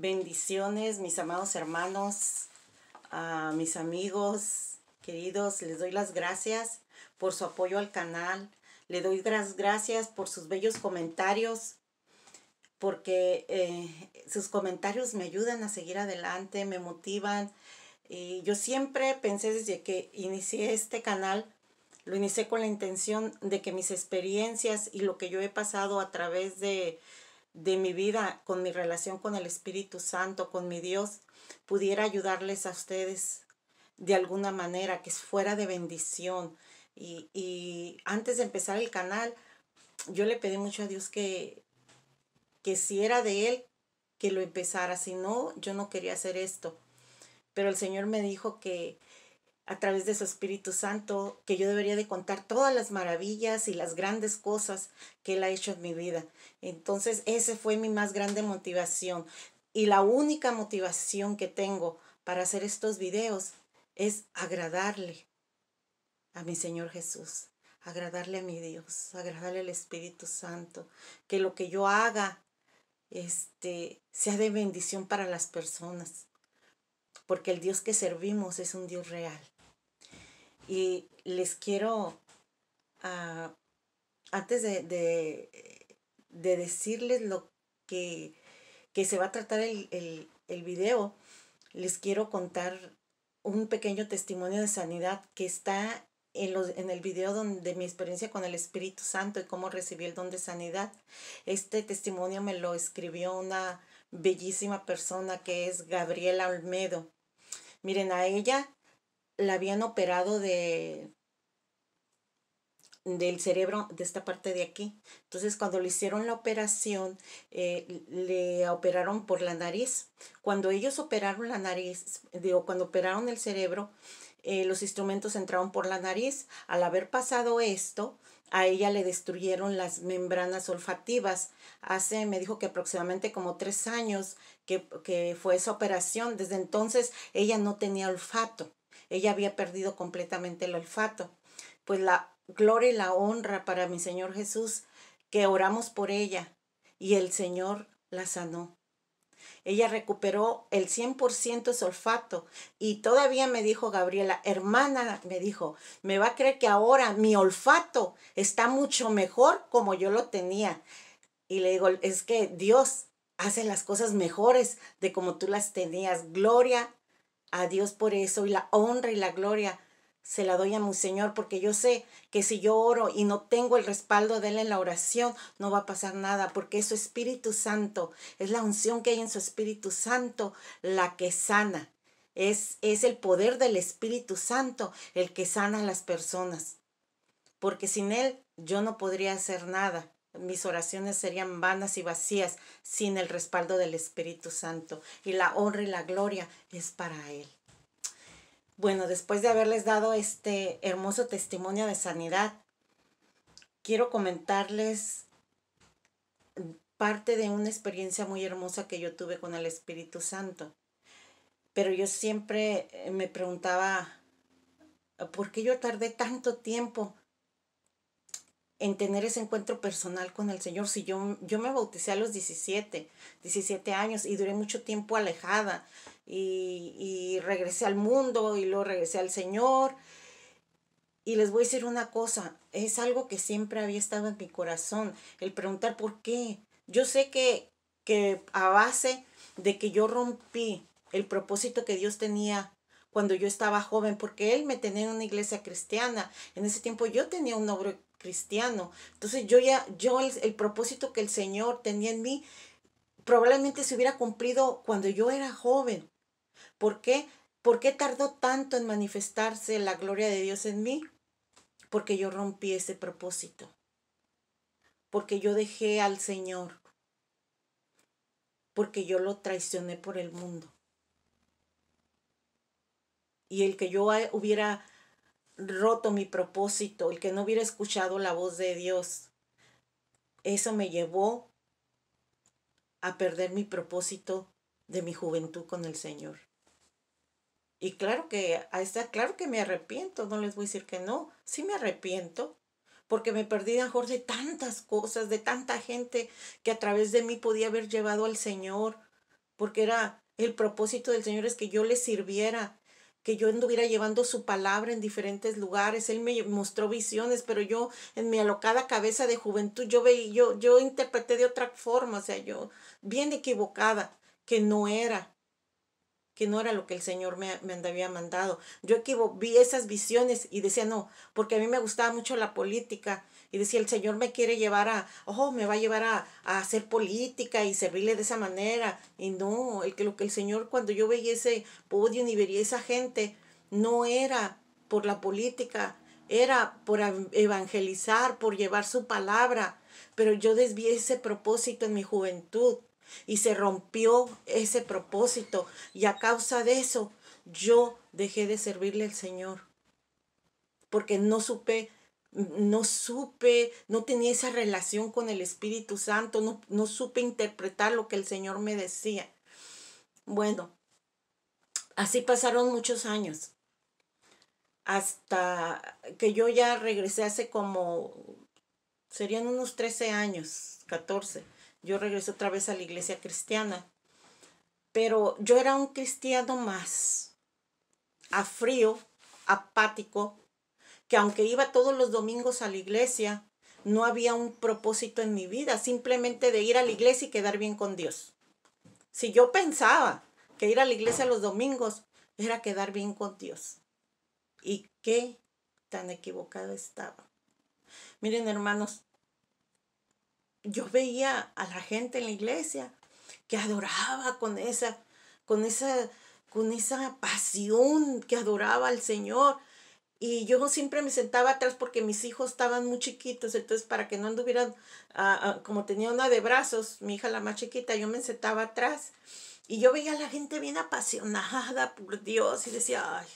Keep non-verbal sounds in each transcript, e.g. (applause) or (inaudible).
Bendiciones, mis amados hermanos, a mis amigos queridos, les doy las gracias por su apoyo al canal, le doy las gracias por sus bellos comentarios, porque eh, sus comentarios me ayudan a seguir adelante, me motivan. Y yo siempre pensé desde que inicié este canal, lo inicié con la intención de que mis experiencias y lo que yo he pasado a través de de mi vida, con mi relación con el Espíritu Santo, con mi Dios, pudiera ayudarles a ustedes de alguna manera, que fuera de bendición. Y, y antes de empezar el canal, yo le pedí mucho a Dios que, que si era de Él, que lo empezara. Si no, yo no quería hacer esto. Pero el Señor me dijo que, a través de su Espíritu Santo, que yo debería de contar todas las maravillas y las grandes cosas que Él ha hecho en mi vida. Entonces, esa fue mi más grande motivación. Y la única motivación que tengo para hacer estos videos es agradarle a mi Señor Jesús, agradarle a mi Dios, agradarle al Espíritu Santo, que lo que yo haga este, sea de bendición para las personas, porque el Dios que servimos es un Dios real y les quiero, ah, antes de, decirles lo que, se va a tratar el, el, video, les quiero contar un pequeño testimonio de sanidad que está en, el video de mi experiencia con el Espíritu Santo y cómo recibí el don de sanidad. Este testimonio me lo escribió una bellísima persona que es Gabriela Olmedo. Miren, a ella la habían operado de del cerebro de esta parte de aquí. Entonces, cuando le hicieron la operación, eh, le operaron por la nariz. Cuando ellos operaron la nariz, digo, cuando operaron el cerebro, eh, los instrumentos entraron por la nariz. Al haber pasado esto, a ella le destruyeron las membranas olfativas. Hace, me dijo que aproximadamente como tres años que, que fue esa operación. Desde entonces, ella no tenía olfato. Ella había perdido completamente el olfato. Pues la gloria y la honra para mi Señor Jesús, que oramos por ella y el Señor la sanó. Ella recuperó el 100% de su olfato y todavía me dijo Gabriela, hermana, me dijo, me va a creer que ahora mi olfato está mucho mejor como yo lo tenía. Y le digo, es que Dios hace las cosas mejores de como tú las tenías. Gloria a Dios por eso y la honra y la gloria se la doy a mi Señor porque yo sé que si yo oro y no tengo el respaldo de Él en la oración, no va a pasar nada porque es su Espíritu Santo, es la unción que hay en su Espíritu Santo la que sana. Es, es el poder del Espíritu Santo el que sana a las personas. Porque sin Él yo no podría hacer nada mis oraciones serían vanas y vacías sin el respaldo del Espíritu Santo. Y la honra y la gloria es para Él. Bueno, después de haberles dado este hermoso testimonio de sanidad, quiero comentarles parte de una experiencia muy hermosa que yo tuve con el Espíritu Santo. Pero yo siempre eh, me preguntaba, ¿por qué yo tardé tanto tiempo en tener ese encuentro personal con el Señor. Si yo, yo me bauticé a los 17, 17 años y duré mucho tiempo alejada y, regresé al mundo y luego regresé al Señor. Y les voy a decir una cosa, es algo que siempre había estado en mi corazón, el preguntar por qué. Yo sé que, que a base de que yo rompí el propósito que Dios tenía cuando yo estaba joven, porque Él me tenía en una iglesia cristiana. En ese tiempo yo tenía un obra cristiano. Entonces yo ya, yo el, el, propósito que el Señor tenía en mí probablemente se hubiera cumplido cuando yo era joven. ¿Por qué? ¿Por qué tardó tanto en manifestarse la gloria de Dios en mí? Porque yo rompí ese propósito. Porque yo dejé al Señor. Porque yo lo traicioné por el mundo. Y el que yo eh, hubiera roto mi propósito, el que no hubiera escuchado la voz de Dios. Eso me llevó a perder mi propósito de mi juventud con el Señor. Y claro que está claro que me arrepiento, no les voy a decir que no, sí me arrepiento, porque me perdí a mejor de tantas cosas, de tanta gente que a través de mí podía haber llevado al Señor, porque era el propósito del Señor es que yo le sirviera, que yo anduviera llevando su palabra en diferentes lugares. Él me mostró visiones, pero yo en mi alocada cabeza de juventud, yo, veí yo, yo interpreté de otra forma, o sea, yo bien equivocada, que no era que no era lo que el Señor me, me había mandado. Yo equivo vi esas visiones y decía, no, porque a mí me gustaba mucho la política y decía, el Señor me quiere llevar a, oh, me va a llevar a, hacer política y servirle de esa manera. Y no, el que lo que el Señor, cuando yo veía ese podio y veía esa gente, no era por la política, era por evangelizar, por llevar su palabra. Pero yo desvié ese propósito en mi juventud y se rompió ese propósito. Y a causa de eso, yo dejé de servirle al Señor porque no supe no supe, no tenía esa relación con el Espíritu Santo, no, no supe interpretar lo que el Señor me decía. Bueno, así pasaron muchos años, hasta que yo ya regresé hace como, serían unos 13 años, 14, yo regresé otra vez a la iglesia cristiana, pero yo era un cristiano más, a frío, apático, que aunque iba todos los domingos a la iglesia, no había un propósito en mi vida, simplemente de ir a la iglesia y quedar bien con Dios. Si yo pensaba que ir a la iglesia los domingos era quedar bien con Dios. ¿Y qué tan equivocado estaba? Miren, hermanos, yo veía a la gente en la iglesia que adoraba con esa, con esa, con esa pasión que adoraba al Señor, y yo siempre me sentaba atrás porque mis hijos estaban muy chiquitos, entonces para que no anduvieran, ah, ah, como tenía una de brazos, mi hija la más chiquita, yo me sentaba atrás. Y yo veía a la gente bien apasionada por Dios y decía, ay,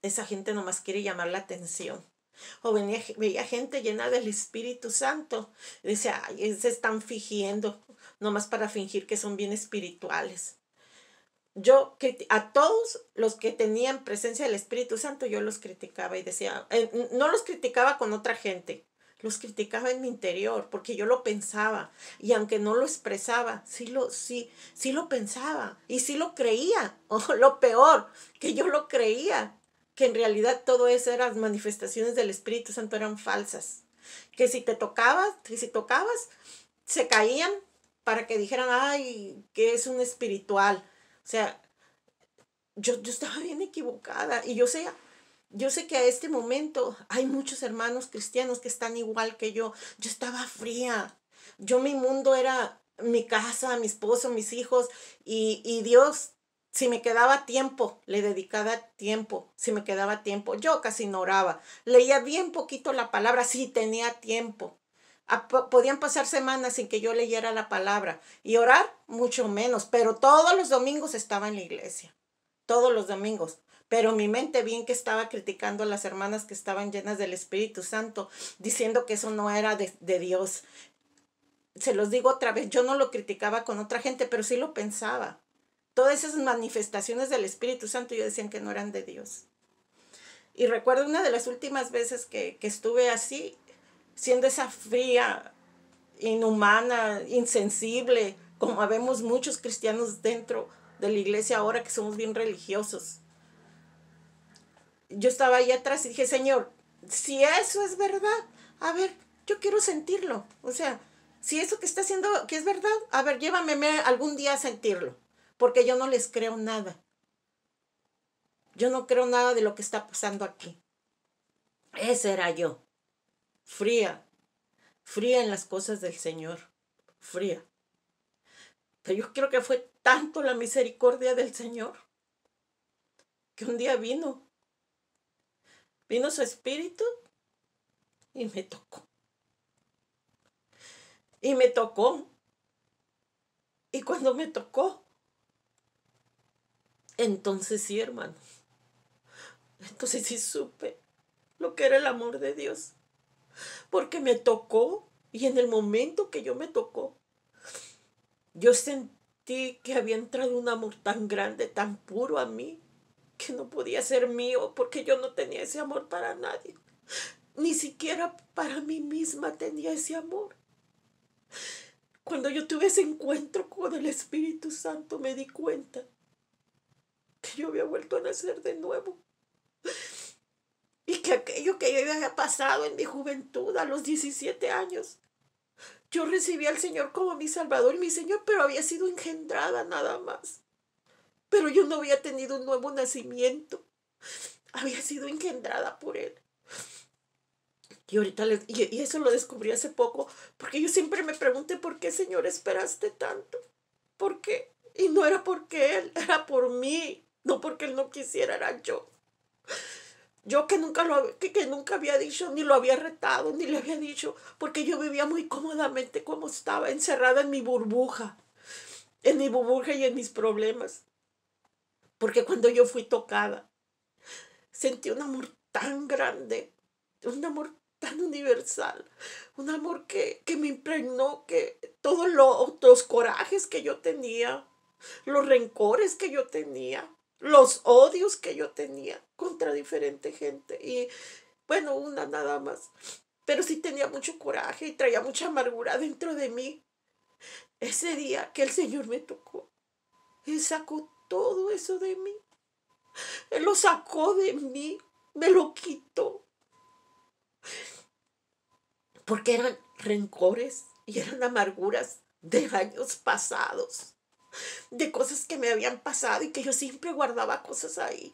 esa gente nomás quiere llamar la atención. O veía gente llena del Espíritu Santo. Y decía, ay, se están fingiendo, nomás para fingir que son bien espirituales yo a todos los que tenían presencia del Espíritu Santo, yo los criticaba y decía, eh, no los criticaba con otra gente, los criticaba en mi interior, porque yo lo pensaba, y aunque no lo expresaba, sí lo, sí, sí lo pensaba, y sí lo creía, (laughs) o oh, lo peor, que yo lo creía, que en realidad todo eso eran manifestaciones del Espíritu Santo, eran falsas, que si te tocabas, que si tocabas, se caían para que dijeran, ay, que es un espiritual, o sea, yo, yo estaba bien equivocada y yo sé, yo sé que a este momento hay muchos hermanos cristianos que están igual que yo. Yo estaba fría. Yo mi mundo era mi casa, mi esposo, mis hijos y, y Dios, si me quedaba tiempo, le dedicaba tiempo, si me quedaba tiempo, yo casi no oraba, leía bien poquito la palabra, si tenía tiempo, podían pasar semanas sin que yo leyera la palabra y orar mucho menos, pero todos los domingos estaba en la iglesia, todos los domingos. Pero mi mente bien que estaba criticando a las hermanas que estaban llenas del Espíritu Santo, diciendo que eso no era de, Dios. Se los digo otra vez, yo no lo criticaba con otra gente, pero sí lo pensaba. Todas esas manifestaciones del Espíritu Santo yo decían que no eran de Dios. Y recuerdo una de las últimas veces que, que estuve así, siendo esa fría, inhumana, insensible, como habemos muchos cristianos dentro de la iglesia ahora que somos bien religiosos. Yo estaba ahí atrás y dije, Señor, si eso es verdad, a ver, yo quiero sentirlo. O sea, si eso que está haciendo, que es verdad, a ver, llévame algún día a sentirlo, porque yo no les creo nada. Yo no creo nada de lo que está pasando aquí. Ese era yo fría, fría en las cosas del Señor, fría. Pero yo creo que fue tanto la misericordia del Señor que un día vino, vino su espíritu y me tocó. Y me tocó. Y cuando me tocó, entonces sí, hermano. Entonces sí supe lo que era el amor de Dios porque me tocó y en el momento que yo me tocó, yo sentí que había entrado un amor tan grande, tan puro a mí, que no podía ser mío porque yo no tenía ese amor para nadie. Ni siquiera para mí misma tenía ese amor. Cuando yo tuve ese encuentro con el Espíritu Santo me di cuenta que yo había vuelto a nacer de nuevo y que aquello que yo había pasado en mi juventud a los 17 años. Yo recibí al Señor como mi Salvador y mi Señor, pero había sido engendrada nada más. Pero yo no había tenido un nuevo nacimiento. Había sido engendrada por Él. Y ahorita, y, eso lo descubrí hace poco, porque yo siempre me pregunté, ¿por qué, Señor, esperaste tanto? ¿Por qué? Y no era porque Él, era por mí. No porque Él no quisiera, era yo. Yo que nunca, lo, que, nunca había dicho, ni lo había retado, ni le había dicho, porque yo vivía muy cómodamente como estaba, encerrada en mi burbuja, en mi burbuja y en mis problemas. Porque cuando yo fui tocada, sentí un amor tan grande, un amor tan universal, un amor que, me impregnó que todos los los corajes que yo tenía, los rencores que yo tenía, los odios que yo tenía contra diferente gente. Y bueno, una nada más. Pero sí tenía mucho coraje y traía mucha amargura dentro de mí. Ese día que el Señor me tocó, Él sacó todo eso de mí. Él lo sacó de mí, me lo quitó. Porque eran rencores y eran amarguras de años pasados de cosas que me habían pasado y que yo siempre guardaba cosas ahí.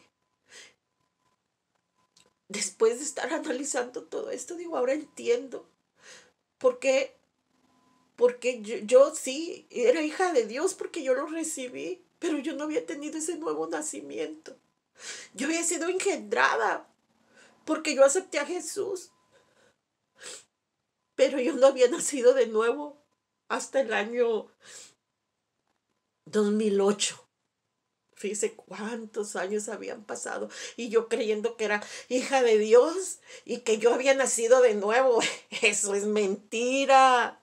Después de estar analizando todo esto, digo, ahora entiendo por qué, porque yo, yo sí era hija de Dios porque yo lo recibí, pero yo no había tenido ese nuevo nacimiento. Yo había sido engendrada porque yo acepté a Jesús, pero yo no había nacido de nuevo hasta el año 2008. Fíjese cuántos años habían pasado y yo creyendo que era hija de Dios y que yo había nacido de nuevo. (laughs) Eso es mentira.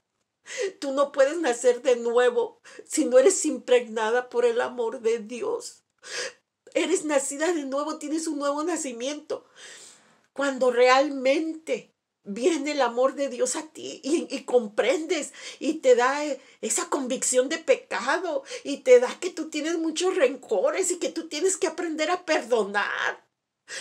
Tú no puedes nacer de nuevo si no eres impregnada por el amor de Dios. Eres nacida de nuevo, tienes un nuevo nacimiento. Cuando realmente viene el amor de Dios a ti y, y, comprendes y te da eh, esa convicción de pecado y te da que tú tienes muchos rencores y que tú tienes que aprender a perdonar.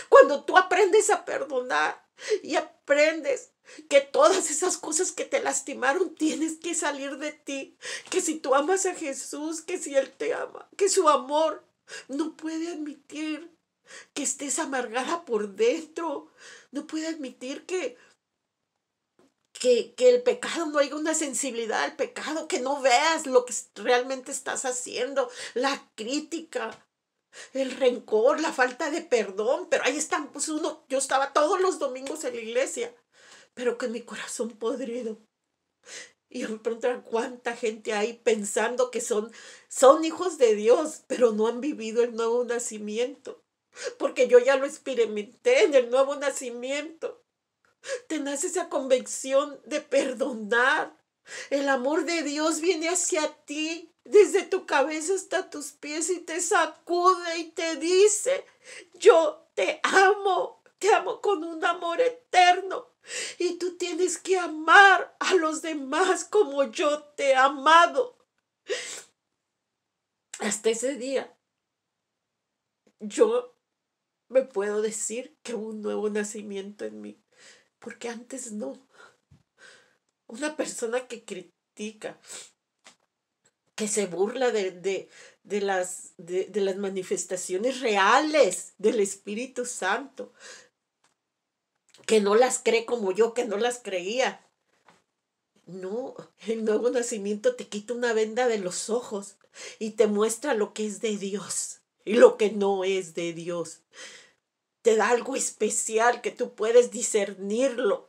Cuando tú aprendes a perdonar y aprendes que todas esas cosas que te lastimaron tienes que salir de ti, que si tú amas a Jesús, que si Él te ama, que su amor no puede admitir que estés amargada por dentro, no puede admitir que que, el pecado no haya una sensibilidad al pecado, que no veas lo que realmente estás haciendo, la crítica, el rencor, la falta de perdón, pero ahí están, pues uno, yo estaba todos los domingos en la iglesia, pero con mi corazón podrido. Y de pronto, cuánta gente hay pensando que son, son hijos de Dios, pero no han vivido el nuevo nacimiento. Porque yo ya lo experimenté en el nuevo nacimiento te nace esa convicción de perdonar. El amor de Dios viene hacia ti desde tu cabeza hasta tus pies y te sacude y te dice, yo te amo, te amo con un amor eterno. Y tú tienes que amar a los demás como yo te he amado. Hasta ese día, yo me puedo decir que un nuevo nacimiento en mí porque antes no. Una persona que critica, que se burla de, de, las, de, de las manifestaciones reales del Espíritu Santo, que no las cree como yo, que no las creía. No, el nuevo nacimiento te quita una venda de los ojos y te muestra lo que es de Dios y lo que no es de Dios te da algo especial que tú puedes discernirlo.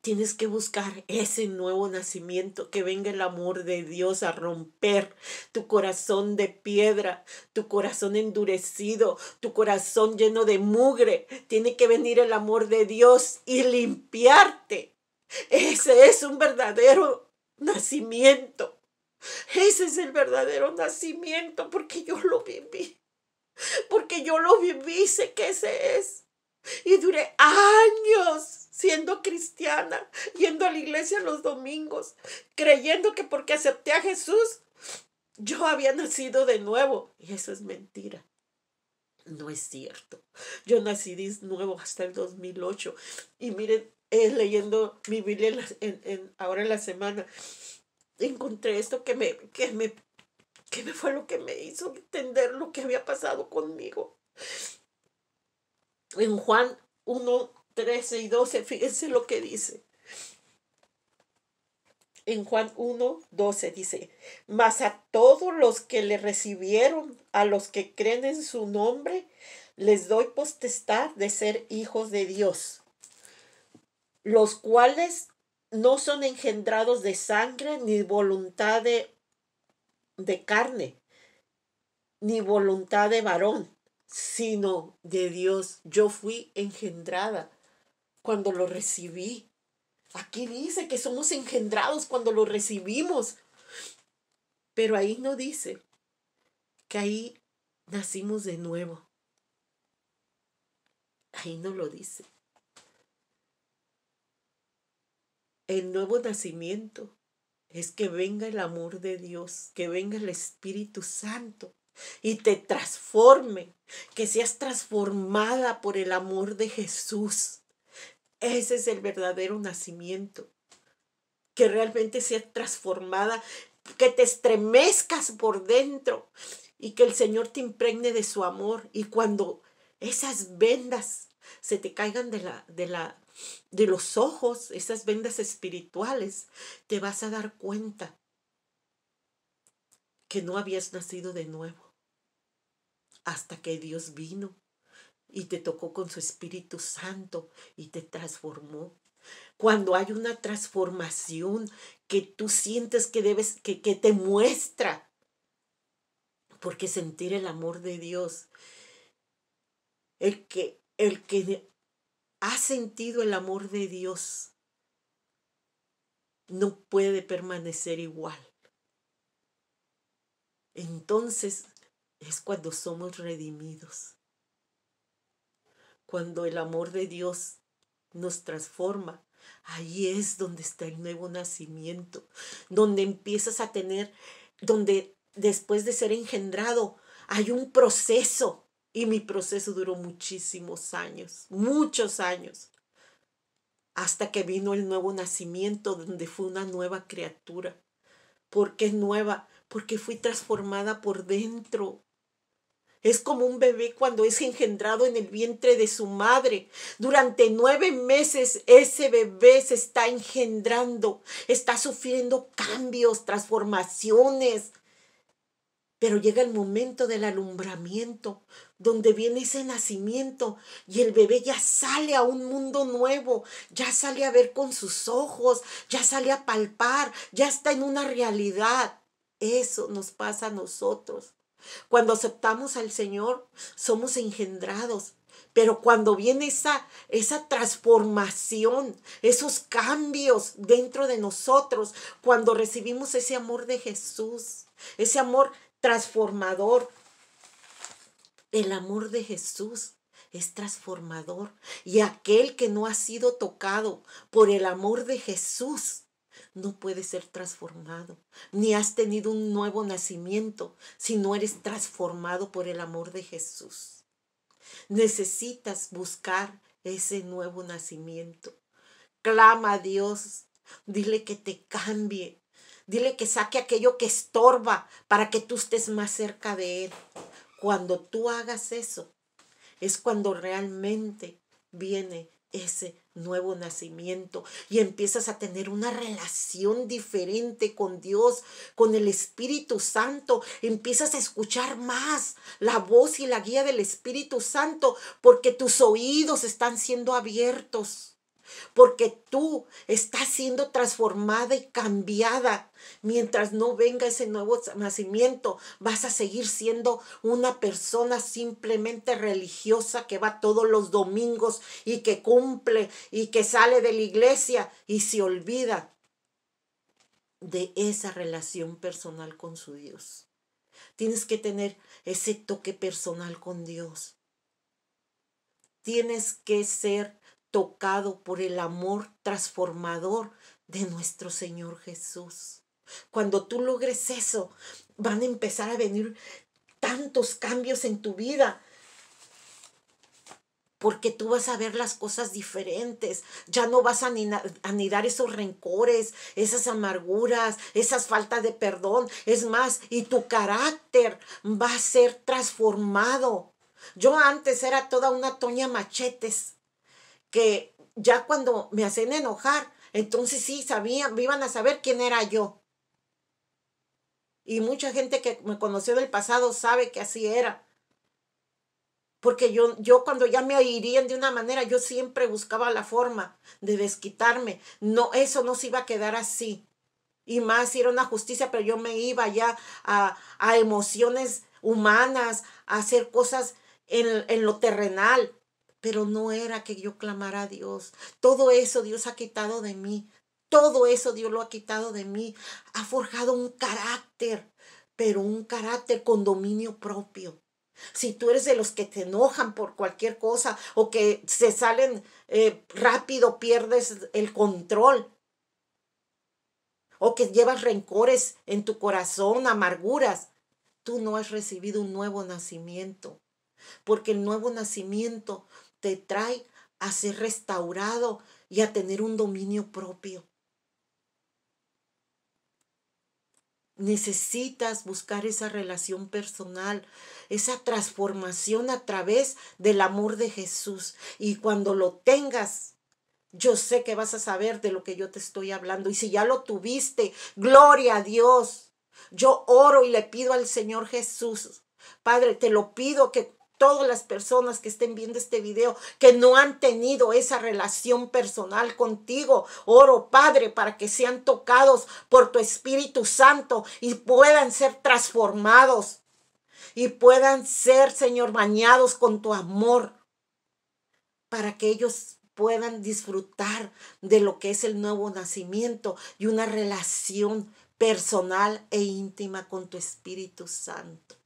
Tienes que buscar ese nuevo nacimiento, que venga el amor de Dios a romper tu corazón de piedra, tu corazón endurecido, tu corazón lleno de mugre. Tiene que venir el amor de Dios y limpiarte. Ese es un verdadero nacimiento. Ese es el verdadero nacimiento porque yo lo viví. (laughs) porque yo lo viví, sé que ese es. Y duré años siendo cristiana, yendo a la iglesia los domingos, creyendo que porque acepté a Jesús, yo había nacido de nuevo. Y eso es mentira. No es cierto. Yo nací de nuevo hasta el 2008. Y miren, eh, leyendo mi Biblia en, en, ahora en la semana, encontré esto que me, que me ¿Qué fue lo que me hizo entender lo que había pasado conmigo? En Juan 1, 13 y 12, fíjense lo que dice. En Juan 1, 12 dice, mas a todos los que le recibieron, a los que creen en su nombre, les doy potestad de ser hijos de Dios, los cuales no son engendrados de sangre, ni voluntad de de carne, ni voluntad de varón, sino de Dios. Yo fui engendrada cuando lo recibí. Aquí dice que somos engendrados cuando lo recibimos. Pero ahí no dice que ahí nacimos de nuevo. Ahí no lo dice. El nuevo nacimiento es que venga el amor de Dios, que venga el Espíritu Santo y te transforme, que seas transformada por el amor de Jesús. Ese es el verdadero nacimiento, que realmente seas transformada, que te estremezcas por dentro y que el Señor te impregne de su amor y cuando esas vendas se te caigan de la, de la, de los ojos, esas vendas espirituales, te vas a dar cuenta que no habías nacido de nuevo hasta que Dios vino y te tocó con su Espíritu Santo y te transformó. Cuando hay una transformación que tú sientes que debes, que, que te muestra, porque sentir el amor de Dios, el que, el que ha sentido el amor de Dios, no puede permanecer igual. Entonces es cuando somos redimidos, cuando el amor de Dios nos transforma. Ahí es donde está el nuevo nacimiento, donde empiezas a tener, donde después de ser engendrado hay un proceso y mi proceso duró muchísimos años, muchos años, hasta que vino el nuevo nacimiento, donde fue una nueva criatura. ¿Por qué nueva? Porque fui transformada por dentro. Es como un bebé cuando es engendrado en el vientre de su madre. Durante nueve meses ese bebé se está engendrando, está sufriendo cambios, transformaciones, pero llega el momento del alumbramiento, donde viene ese nacimiento y el bebé ya sale a un mundo nuevo, ya sale a ver con sus ojos, ya sale a palpar, ya está en una realidad. Eso nos pasa a nosotros. Cuando aceptamos al Señor, somos engendrados. Pero cuando viene esa, esa transformación, esos cambios dentro de nosotros, cuando recibimos ese amor de Jesús, ese amor transformador. El amor de Jesús es transformador. Y aquel que no ha sido tocado por el amor de Jesús no puede ser transformado. Ni has tenido un nuevo nacimiento si no eres transformado por el amor de Jesús. Necesitas buscar ese nuevo nacimiento. Clama a Dios. Dile que te cambie, Dile que saque aquello que estorba para que tú estés más cerca de Él. Cuando tú hagas eso, es cuando realmente viene ese nuevo nacimiento y empiezas a tener una relación diferente con Dios, con el Espíritu Santo, empiezas a escuchar más la voz y la guía del Espíritu Santo porque tus oídos están siendo abiertos porque tú estás siendo transformada y cambiada. Mientras no venga ese nuevo nacimiento, vas a seguir siendo una persona simplemente religiosa que va todos los domingos y que cumple y que sale de la iglesia y se olvida de esa relación personal con su Dios. Tienes que tener ese toque personal con Dios. Tienes que ser tocado por el amor transformador de nuestro Señor Jesús. Cuando tú logres eso, van a empezar a venir tantos cambios en tu vida. Porque tú vas a ver las cosas diferentes. Ya no vas a anidar esos rencores, esas amarguras, esas faltas de perdón. Es más, y tu carácter va a ser transformado. Yo antes era toda una Toña Machetes que ya cuando me hacen enojar, entonces sí sabían, iban a saber quién era yo. Y mucha gente que me conoció del pasado sabe que así era. Porque yo, yo cuando ya me irían de una manera, yo siempre buscaba la forma de desquitarme. No, eso no se iba a quedar así. Y más si era una justicia, pero yo me iba ya a, emociones humanas, a hacer cosas en, en lo terrenal pero no era que yo clamara a Dios. Todo eso Dios ha quitado de mí. Todo eso Dios lo ha quitado de mí. Ha forjado un carácter, pero un carácter con dominio propio. Si tú eres de los que te enojan por cualquier cosa o que se salen eh, rápido, pierdes el control. O que llevas rencores en tu corazón, amarguras. Tú no has recibido un nuevo nacimiento. Porque el nuevo nacimiento te trae a ser restaurado y a tener un dominio propio. Necesitas buscar esa relación personal, esa transformación a través del amor de Jesús. Y cuando lo tengas, yo sé que vas a saber de lo que yo te estoy hablando. Y si ya lo tuviste, gloria a Dios. Yo oro y le pido al Señor Jesús, Padre, te lo pido que todas las personas que estén viendo este video que no han tenido esa relación personal contigo. Oro, Padre, para que sean tocados por tu Espíritu Santo y puedan ser transformados y puedan ser, Señor, bañados con tu amor para que ellos puedan disfrutar de lo que es el nuevo nacimiento y una relación personal e íntima con tu Espíritu Santo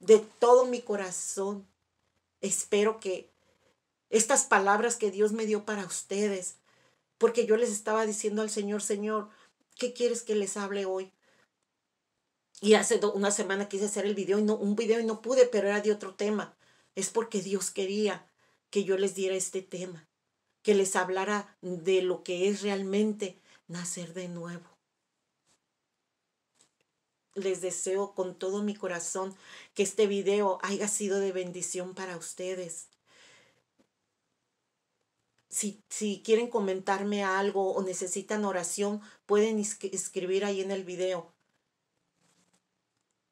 de todo mi corazón. Espero que estas palabras que Dios me dio para ustedes, porque yo les estaba diciendo al Señor, Señor, ¿qué quieres que les hable hoy? Y hace una semana quise hacer el video y no, un video y no pude, pero era de otro tema. Es porque Dios quería que yo les diera este tema, que les hablara de lo que es realmente nacer de nuevo les deseo con todo mi corazón que este video haya sido de bendición para ustedes. Si, quieren comentarme algo o necesitan oración, pueden escribir ahí en el video.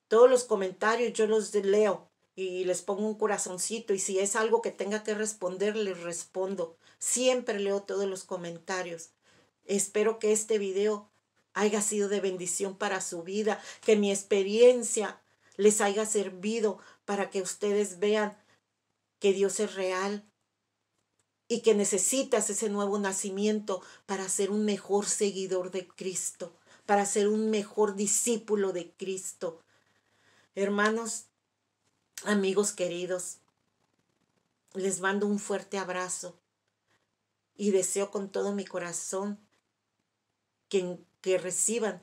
Todos los comentarios yo los leo y les pongo un corazoncito y si es algo que tenga que responder, les respondo. Siempre leo todos los comentarios. Espero que este video haya sido de bendición para su vida, que mi experiencia les haya servido para que ustedes vean que Dios es real y que necesitas ese nuevo nacimiento para ser un mejor seguidor de Cristo, para ser un mejor discípulo de Cristo. Hermanos, amigos queridos, les mando un fuerte abrazo y deseo con todo mi corazón que en que reciban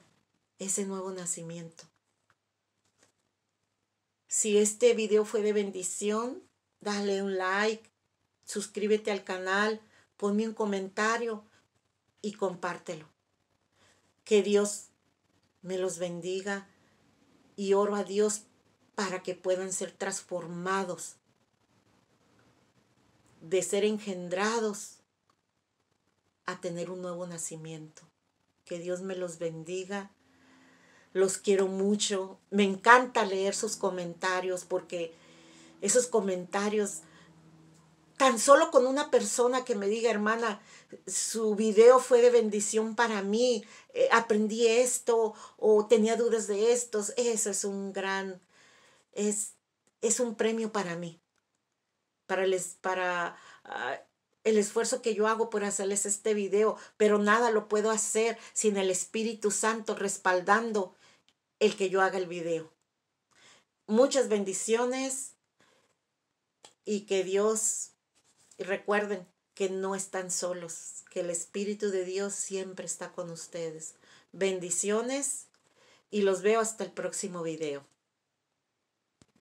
ese nuevo nacimiento. Si este video fue de bendición, dale un like, suscríbete al canal, ponme un comentario y compártelo. Que Dios me los bendiga y oro a Dios para que puedan ser transformados de ser engendrados a tener un nuevo nacimiento. Que Dios me los bendiga. Los quiero mucho. Me encanta leer sus comentarios porque esos comentarios, tan solo con una persona que me diga, hermana, su video fue de bendición para mí, eh, aprendí esto o tenía dudas de estos, eso es un gran, es, es un premio para mí, para, les, para ah, el esfuerzo que yo hago por hacerles este video, pero nada lo puedo hacer sin el Espíritu Santo respaldando el que yo haga el video. Muchas bendiciones y que Dios, recuerden que no están solos, que el Espíritu de Dios siempre está con ustedes. Bendiciones y los veo hasta el próximo video.